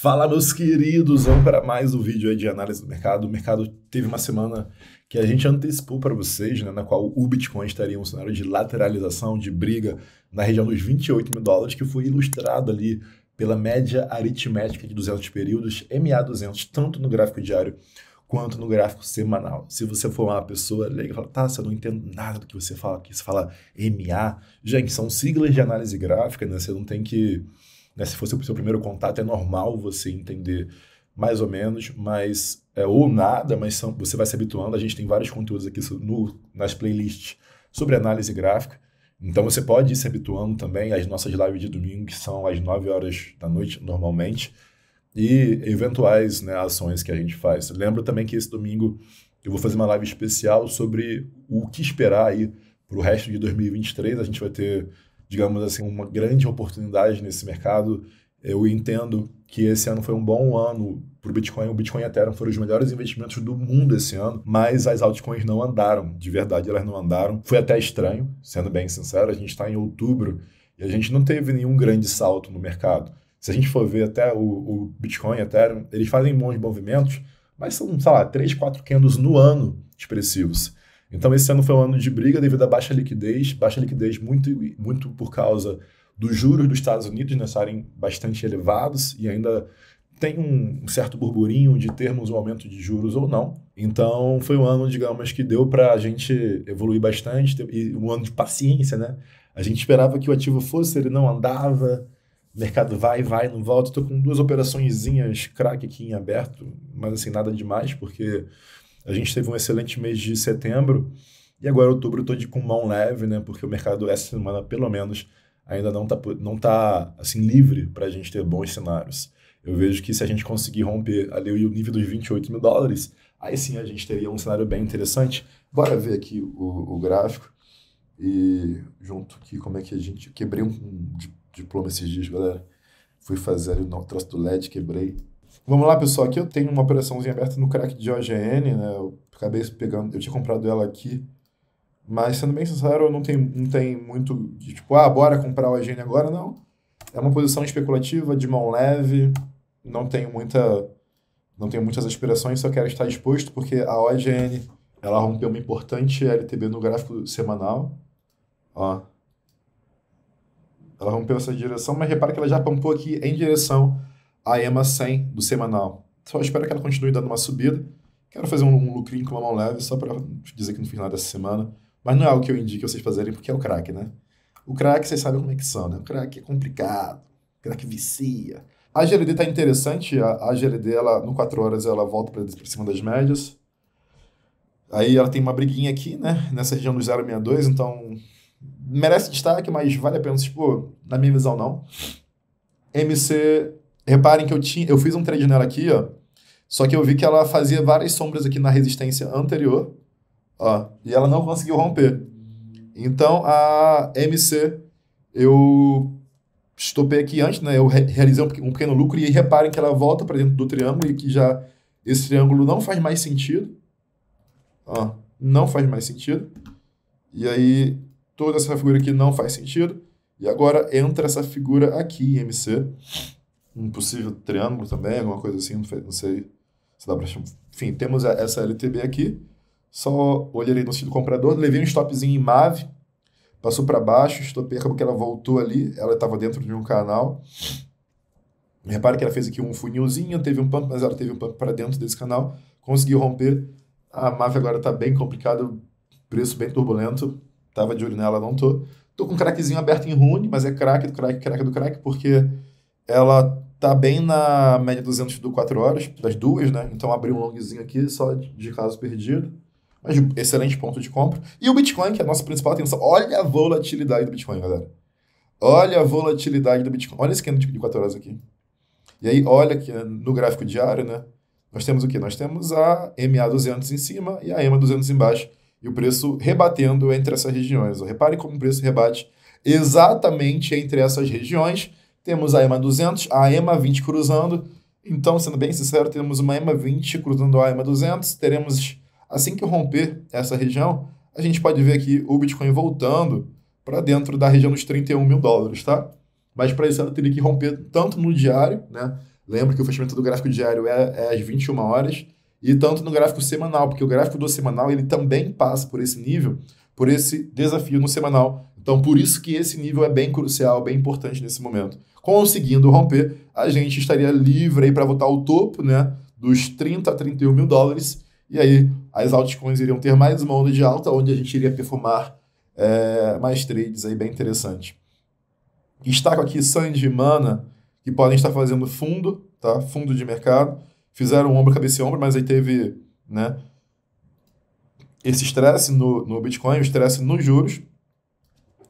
Fala, meus queridos, vamos para mais um vídeo de análise do mercado. O mercado teve uma semana que a gente antecipou para vocês, né, na qual o Bitcoin estaria em um cenário de lateralização, de briga na região dos 28 mil dólares, que foi ilustrado ali pela média aritmética de 200 períodos, MA200, tanto no gráfico diário quanto no gráfico semanal. Se você for uma pessoa leiga e fala, tá, eu não entendo nada do que você fala, aqui. você fala MA, gente, são siglas de análise gráfica, né, você não tem que né? Se fosse o seu primeiro contato, é normal você entender mais ou menos, mas é, ou nada, mas são, você vai se habituando. A gente tem vários conteúdos aqui no, nas playlists sobre análise gráfica. Então você pode ir se habituando também às nossas lives de domingo, que são às 9 horas da noite normalmente, e eventuais né, ações que a gente faz. Lembro também que esse domingo eu vou fazer uma live especial sobre o que esperar aí para o resto de 2023. A gente vai ter digamos assim, uma grande oportunidade nesse mercado. Eu entendo que esse ano foi um bom ano para o Bitcoin. O Bitcoin e o Ethereum foram os melhores investimentos do mundo esse ano, mas as altcoins não andaram, de verdade, elas não andaram. Foi até estranho, sendo bem sincero, a gente está em outubro e a gente não teve nenhum grande salto no mercado. Se a gente for ver até o, o Bitcoin e Ethereum, eles fazem bons movimentos, mas são, sei lá, 3, 4 candles no ano expressivos. Então, esse ano foi um ano de briga devido à baixa liquidez, baixa liquidez muito, muito por causa dos juros dos Estados Unidos né, estarem bastante elevados e ainda tem um, certo burburinho de termos um aumento de juros ou não. Então, foi um ano, digamos, que deu para a gente evoluir bastante e um ano de paciência, né? A gente esperava que o ativo fosse, ele não andava, o mercado vai, vai, não volta. Estou com duas operaçõezinhas crack aqui em aberto, mas assim, nada demais, porque a gente teve um excelente mês de setembro e agora outubro eu tô de com mão leve, né? Porque o mercado essa semana, pelo menos, ainda não tá, não tá assim livre para a gente ter bons cenários. Eu vejo que se a gente conseguir romper ali o nível dos 28 mil dólares, aí sim a gente teria um cenário bem interessante. Bora ver aqui o, o gráfico e junto aqui como é que a gente... Quebrei um, um diploma esses dias, galera. Fui fazer ali o troço do LED, quebrei. Vamos lá, pessoal. Aqui eu tenho uma operaçãozinha aberta no crack de OGN, né? Eu acabei pegando, eu tinha comprado ela aqui. Mas, sendo bem sincero, não tem, não tem muito de, tipo, ah, bora comprar o OGN agora, não. É uma posição especulativa, de mão leve, não tenho muita. Não tenho muitas aspirações, só quero estar disposto, porque a OGN ela rompeu uma importante LTB no gráfico semanal. Ó. Ela rompeu essa direção, mas repara que ela já pampou aqui em direção a EMA 100 do semanal. Só espero que ela continue dando uma subida. Quero fazer um, um lucrinho com uma mão leve, só para dizer que não fiz nada essa semana. Mas não é algo que eu indico vocês fazerem, porque é o crack, né? O crack, vocês sabem como é que são, né? O crack é complicado, o crack vicia. A GLD tá interessante, a, a GLD, ela, no 4 horas, ela volta para cima das médias. Aí ela tem uma briguinha aqui, né? Nessa região do 062, então merece destaque, mas vale a pena tipo Na minha visão, não. MC Reparem que eu tinha, eu fiz um trade nela aqui, ó. Só que eu vi que ela fazia várias sombras aqui na resistência anterior, ó, e ela não conseguiu romper. Então a MC eu estopei aqui antes, né? Eu realizei um pequeno lucro e reparem que ela volta para dentro do triângulo e que já esse triângulo não faz mais sentido. Ó, não faz mais sentido. E aí toda essa figura aqui não faz sentido. E agora entra essa figura aqui, MC um possível triângulo também, alguma coisa assim, não sei se dá para chamar. Enfim, temos essa LTB aqui, só olhei no sentido comprador, levei um stopzinho em MAV, passou para baixo, estopei, acabou que ela voltou ali, ela estava dentro de um canal. Repare que ela fez aqui um funilzinho, teve um pump, mas ela teve um pump para dentro desse canal, conseguiu romper. A MAV agora está bem complicado, preço bem turbulento, tava de olho nela, não tô. Tô com um craquezinho aberto em rune, mas é craque do crack, craque do craque, porque ela tá bem na média 200 do 4 horas, das duas, né? Então abri um longzinho aqui só de caso perdido. Mas excelente ponto de compra. E o Bitcoin, que é a nossa principal atenção. Olha a volatilidade do Bitcoin, galera. Olha a volatilidade do Bitcoin. Olha esse candle de 4 horas aqui. E aí, olha aqui é, no gráfico diário, né? Nós temos o que? Nós temos a MA200 em cima e a EMA200 embaixo. E o preço rebatendo entre essas regiões. Repare como o preço rebate exatamente entre essas regiões temos a EMA 200, a EMA 20 cruzando. Então, sendo bem sincero, temos uma EMA 20 cruzando a EMA 200. Teremos, assim que romper essa região, a gente pode ver aqui o Bitcoin voltando para dentro da região dos 31 mil dólares, tá? Mas para isso ela teria que romper tanto no diário, né? Lembra que o fechamento do gráfico diário é, é às 21 horas, e tanto no gráfico semanal, porque o gráfico do semanal ele também passa por esse nível, por esse desafio no semanal então, por isso que esse nível é bem crucial, bem importante nesse momento. Conseguindo romper, a gente estaria livre aí para voltar ao topo, né? Dos 30 a 31 mil dólares. E aí, as altcoins iriam ter mais uma onda de alta, onde a gente iria perfumar é, mais trades aí bem interessante. Destaco aqui Sandy e Mana, que podem estar fazendo fundo, tá? Fundo de mercado. Fizeram ombro, cabeça e ombro, mas aí teve, né? Esse estresse no, no Bitcoin, o estresse nos juros.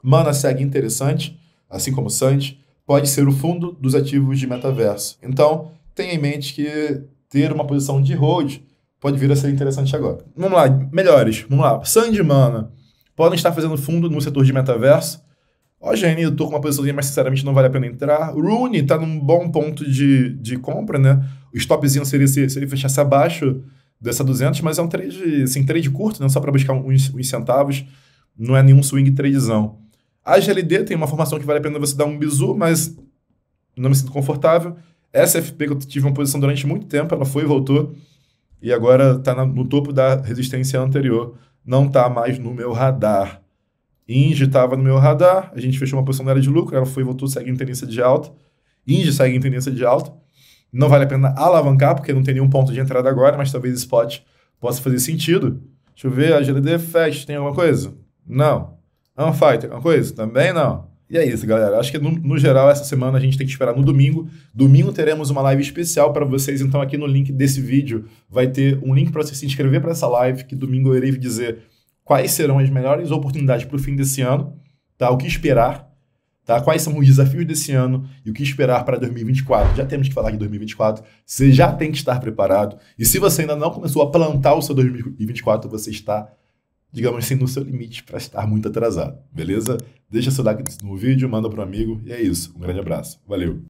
Mana segue interessante, assim como Sand pode ser o fundo dos ativos de metaverso. Então, tenha em mente que ter uma posição de hold pode vir a ser interessante agora. Vamos lá, melhores. Vamos lá. Sandy Mana podem estar fazendo fundo no setor de metaverso. Ó, Gene, eu tô com uma posiçãozinha, mas sinceramente não vale a pena entrar. Rune tá num bom ponto de, de compra, né? O stopzinho seria se, se ele fechasse abaixo dessa 200, mas é um trade, assim, trade curto, né? Só para buscar uns, uns centavos. Não é nenhum swing tradezão. A GLD tem uma formação que vale a pena você dar um bizu, mas não me sinto confortável. Essa FP que eu tive uma posição durante muito tempo, ela foi e voltou. E agora está no topo da resistência anterior. Não está mais no meu radar. Inge estava no meu radar, a gente fechou uma posição na área de lucro, ela foi e voltou, segue em tendência de alta. Inge segue em tendência de alta. Não vale a pena alavancar, porque não tem nenhum ponto de entrada agora, mas talvez spot possa fazer sentido. Deixa eu ver, a GLD é Fast tem alguma coisa? Não. É uma fight, é coisa? Também não. E é isso, galera. Acho que no, no, geral essa semana a gente tem que esperar no domingo. Domingo teremos uma live especial para vocês, então aqui no link desse vídeo vai ter um link para você se inscrever para essa live, que domingo eu irei dizer quais serão as melhores oportunidades para o fim desse ano, tá? O que esperar, tá? Quais são os desafios desse ano e o que esperar para 2024. Já temos que falar de 2024. Você já tem que estar preparado. E se você ainda não começou a plantar o seu 2024, você está preparado digamos assim, no seu limite para estar muito atrasado, beleza? Deixa seu like no vídeo, manda para um amigo e é isso. Um grande abraço. Valeu!